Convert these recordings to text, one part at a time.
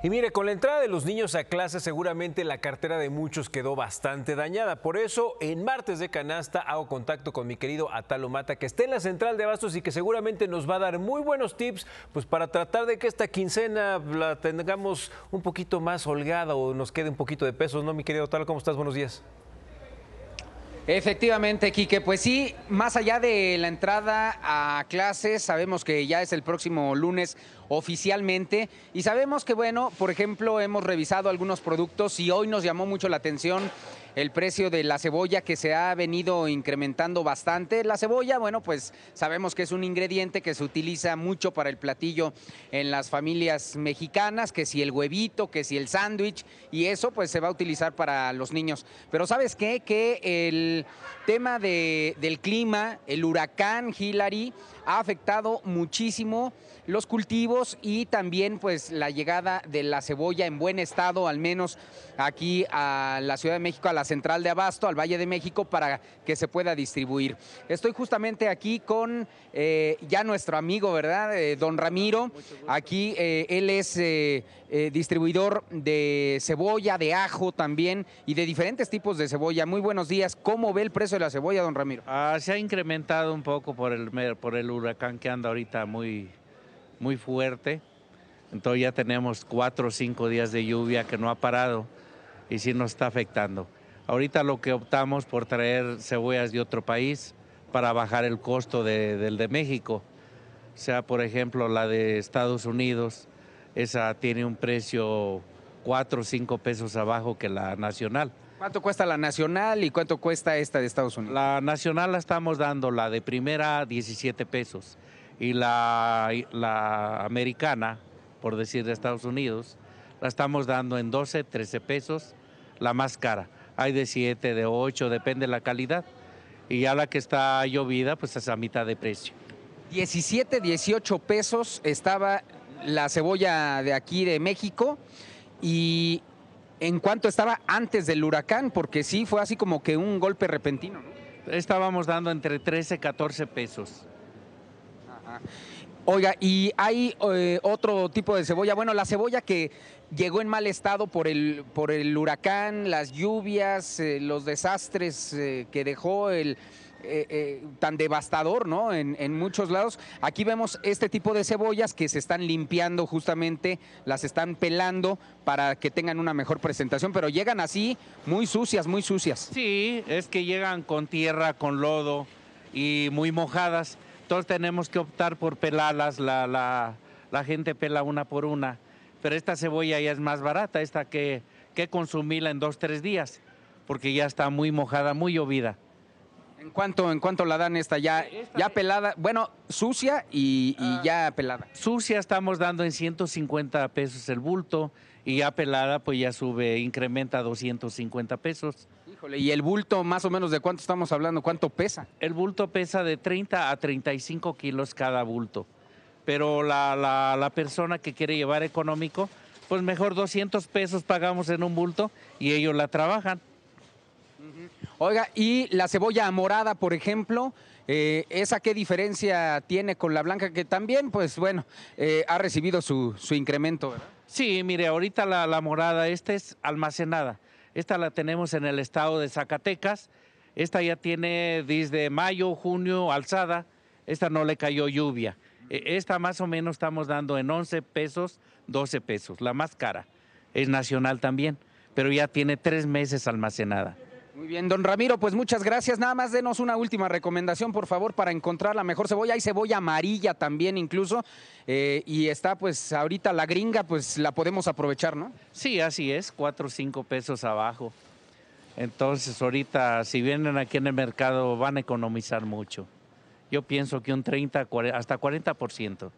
Y mire, con la entrada de los niños a clase seguramente la cartera de muchos quedó bastante dañada. Por eso, en martes de canasta hago contacto con mi querido Atalo Mata, que está en la central de Bastos y que seguramente nos va a dar muy buenos tips pues, para tratar de que esta quincena la tengamos un poquito más holgada o nos quede un poquito de pesos, ¿no, mi querido Atalo? ¿Cómo estás? Buenos días. Efectivamente, Quique, pues sí, más allá de la entrada a clases, sabemos que ya es el próximo lunes oficialmente. Y sabemos que, bueno, por ejemplo, hemos revisado algunos productos y hoy nos llamó mucho la atención el precio de la cebolla que se ha venido incrementando bastante. La cebolla, bueno, pues sabemos que es un ingrediente que se utiliza mucho para el platillo en las familias mexicanas, que si el huevito, que si el sándwich, y eso pues se va a utilizar para los niños. Pero ¿sabes qué? Que el tema del clima, el huracán Hillary, ha afectado muchísimo los cultivos y también pues la llegada de la cebolla en buen estado, al menos aquí a la Ciudad de México, a la central de Abasto, al Valle de México, para que se pueda distribuir. Estoy justamente aquí con eh, ya nuestro amigo, ¿verdad? Eh, don Ramiro. Aquí eh, él es distribuidor de cebolla, de ajo también y de diferentes tipos de cebolla. Muy buenos días. ¿Cómo ve el precio de la cebolla, don Ramiro? Ah, se ha incrementado un poco por el, por el huracán que anda ahorita muy muy fuerte. Entonces ya tenemos cuatro o cinco días de lluvia que no ha parado y sí nos está afectando. Ahorita lo que optamos por traer cebollas de otro país para bajar el costo del de México. sea, por ejemplo, la de Estados Unidos, esa tiene un precio cuatro o cinco pesos abajo que la nacional. ¿Cuánto cuesta la nacional y cuánto cuesta esta de Estados Unidos? La nacional la estamos dando, la de primera 17 pesos y la, la americana, por decir de Estados Unidos, la estamos dando en 12, 13 pesos, la más cara. Hay de 7, de 8, depende de la calidad. Y ya la que está llovida, pues es a mitad de precio. 17, 18 pesos estaba la cebolla de aquí de México y en cuánto estaba antes del huracán, porque sí fue así como que un golpe repentino. Estábamos dando entre 13 14 pesos. Oiga, y hay eh, otro tipo de cebolla. Bueno, la cebolla que llegó en mal estado por el, por el huracán, las lluvias, eh, los desastres eh, que dejó el, tan devastador, ¿no? en, muchos lados. Aquí vemos este tipo de cebollas que se están limpiando justamente, las están pelando para que tengan una mejor presentación, pero llegan así muy sucias, muy sucias. Sí, es que llegan con tierra, con lodo y muy mojadas. Todos tenemos que optar por pelarlas, la, la, gente pela una por una. Pero esta cebolla ya es más barata, esta que, que consumirla en dos, tres días, porque ya está muy mojada, muy llovida. ¿En cuánto, en cuánto la dan esta ya, ya pelada? Bueno, sucia y, ah. ya pelada. Sucia estamos dando en 150 pesos el bulto y ya pelada pues ya sube, incrementa a 250 pesos. ¿y el bulto más o menos de cuánto estamos hablando? ¿Cuánto pesa? El bulto pesa de 30 a 35 kilos cada bulto. Pero la, la, persona que quiere llevar económico, pues mejor 200 pesos pagamos en un bulto y ellos la trabajan. Oiga, y la cebolla morada, por ejemplo, eh, ¿esa qué diferencia tiene con la blanca que también, pues bueno, eh, ha recibido su, incremento? Sí, mire, ahorita la, la morada, esta es almacenada. Esta la tenemos en el estado de Zacatecas. Esta ya tiene desde mayo, junio, alzada. Esta no le cayó lluvia. E, esta más o menos estamos dando en 11 pesos, 12 pesos, la más cara. Es nacional también, pero ya tiene tres meses almacenada. Muy bien, don Ramiro, pues muchas gracias. Nada más denos una última recomendación, por favor, para encontrar la mejor cebolla. Hay cebolla amarilla también incluso, eh, y está pues ahorita la gringa, pues la podemos aprovechar, ¿no? Sí, así es, cuatro o cinco pesos abajo. Entonces ahorita, si vienen aquí en el mercado, van a economizar mucho. Yo pienso que un 30, 40, hasta 40%.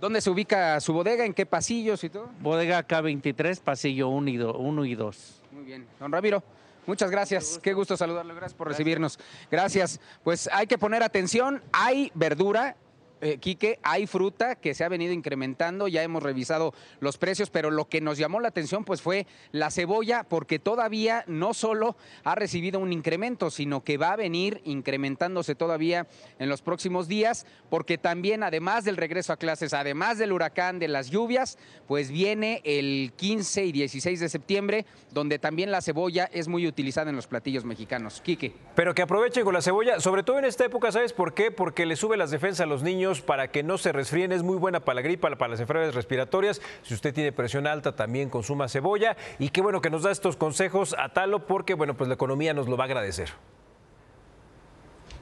¿Dónde se ubica su bodega? ¿En qué pasillos y todo? Bodega K23, pasillo 1 y 2. Muy bien. Don Ramiro, Muchas gracias, qué gusto saludarlo, gracias por recibirnos. Gracias, pues hay que poner atención, hay verdura, eh, Quique, hay fruta que se ha venido incrementando, ya hemos revisado los precios, pero lo que nos llamó la atención pues fue la cebolla, porque todavía no solo ha recibido un incremento, sino que va a venir incrementándose todavía en los próximos días, porque también además del regreso a clases, además del huracán, de las lluvias, pues viene el 15 y 16 de septiembre, donde también la cebolla es muy utilizada en los platillos mexicanos. Quique. Pero que aprovechen con la cebolla, sobre todo en esta época, ¿sabes por qué? Porque le sube las defensas a los niños para que no se resfríen. Es muy buena para la gripa, para las enfermedades respiratorias. Si usted tiene presión alta, también consuma cebolla. Y qué bueno que nos da estos consejos a Talo, porque bueno, pues la economía nos lo va a agradecer.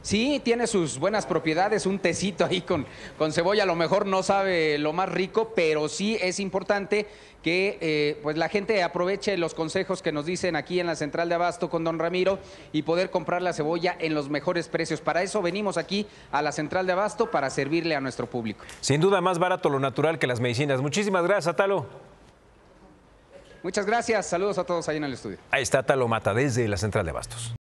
Sí, tiene sus buenas propiedades, un tecito ahí con, con cebolla, a lo mejor no sabe lo más rico, pero sí es importante que eh, pues la gente aproveche los consejos que nos dicen aquí en la central de abasto con don Ramiro y poder comprar la cebolla en los mejores precios. Para eso venimos aquí a la central de abasto para servirle a nuestro público. Sin duda más barato lo natural que las medicinas. Muchísimas gracias, Atalo. Muchas gracias, saludos a todos ahí en el estudio. Ahí está Atalo Mata desde la central de abastos.